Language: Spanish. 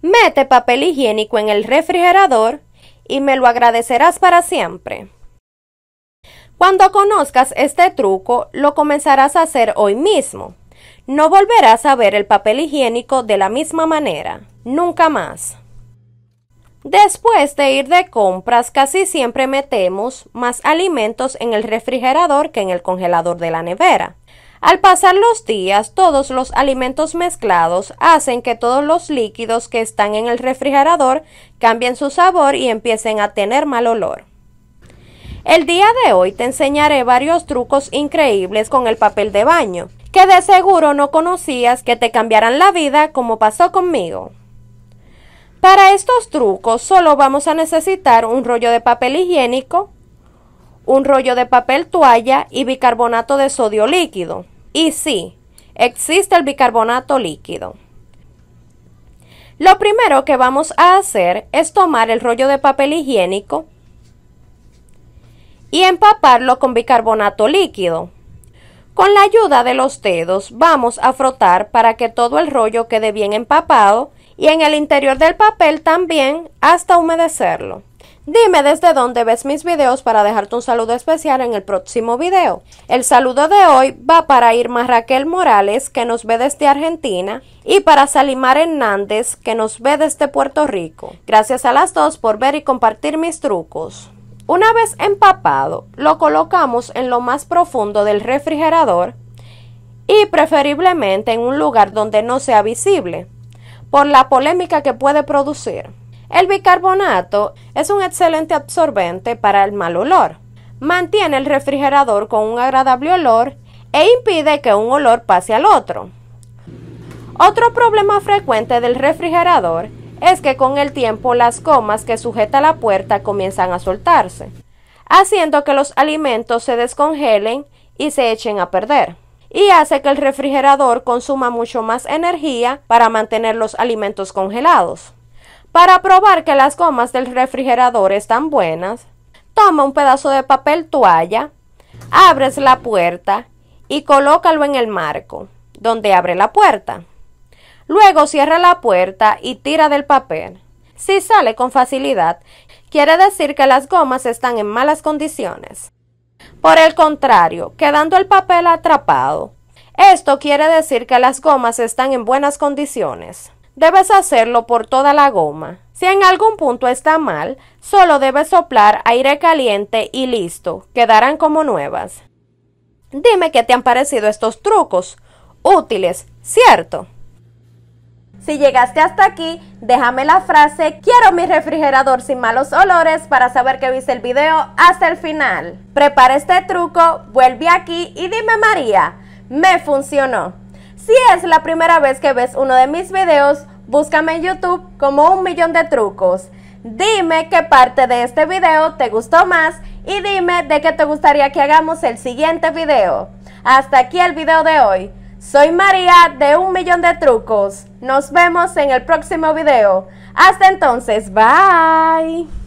Mete papel higiénico en el refrigerador y me lo agradecerás para siempre. Cuando conozcas este truco, lo comenzarás a hacer hoy mismo. No volverás a ver el papel higiénico de la misma manera, nunca más. Después de ir de compras, casi siempre metemos más alimentos en el refrigerador que en el congelador de la nevera. Al pasar los días, todos los alimentos mezclados hacen que todos los líquidos que están en el refrigerador cambien su sabor y empiecen a tener mal olor. El día de hoy te enseñaré varios trucos increíbles con el papel de baño, que de seguro no conocías que te cambiarán la vida como pasó conmigo. Para estos trucos solo vamos a necesitar un rollo de papel higiénico, un rollo de papel toalla y bicarbonato de sodio líquido. Y sí, existe el bicarbonato líquido. Lo primero que vamos a hacer es tomar el rollo de papel higiénico y empaparlo con bicarbonato líquido. Con la ayuda de los dedos vamos a frotar para que todo el rollo quede bien empapado y en el interior del papel también hasta humedecerlo. Dime desde dónde ves mis videos para dejarte un saludo especial en el próximo video. El saludo de hoy va para Irma Raquel Morales, que nos ve desde Argentina, y para Salimar Hernández, que nos ve desde Puerto Rico. Gracias a las dos por ver y compartir mis trucos. Una vez empapado, lo colocamos en lo más profundo del refrigerador y preferiblemente en un lugar donde no sea visible, por la polémica que puede producir. El bicarbonato es un excelente absorbente para el mal olor. Mantiene el refrigerador con un agradable olor e impide que un olor pase al otro. Otro problema frecuente del refrigerador es que con el tiempo las comas que sujeta la puerta comienzan a soltarse, haciendo que los alimentos se descongelen y se echen a perder, y hace que el refrigerador consuma mucho más energía para mantener los alimentos congelados. Para probar que las gomas del refrigerador están buenas, toma un pedazo de papel toalla, abres la puerta y colócalo en el marco, donde abre la puerta. Luego cierra la puerta y tira del papel. Si sale con facilidad, quiere decir que las gomas están en malas condiciones. Por el contrario, quedando el papel atrapado, esto quiere decir que las gomas están en buenas condiciones debes hacerlo por toda la goma. Si en algún punto está mal, solo debes soplar aire caliente y listo, quedarán como nuevas. Dime qué te han parecido estos trucos. Útiles, ¿cierto? Si llegaste hasta aquí, déjame la frase quiero mi refrigerador sin malos olores para saber que viste el video hasta el final. Prepara este truco, vuelve aquí y dime María, me funcionó. Si es la primera vez que ves uno de mis videos, Búscame en YouTube como un millón de trucos. Dime qué parte de este video te gustó más y dime de qué te gustaría que hagamos el siguiente video. Hasta aquí el video de hoy. Soy María de Un Millón de Trucos. Nos vemos en el próximo video. Hasta entonces, bye.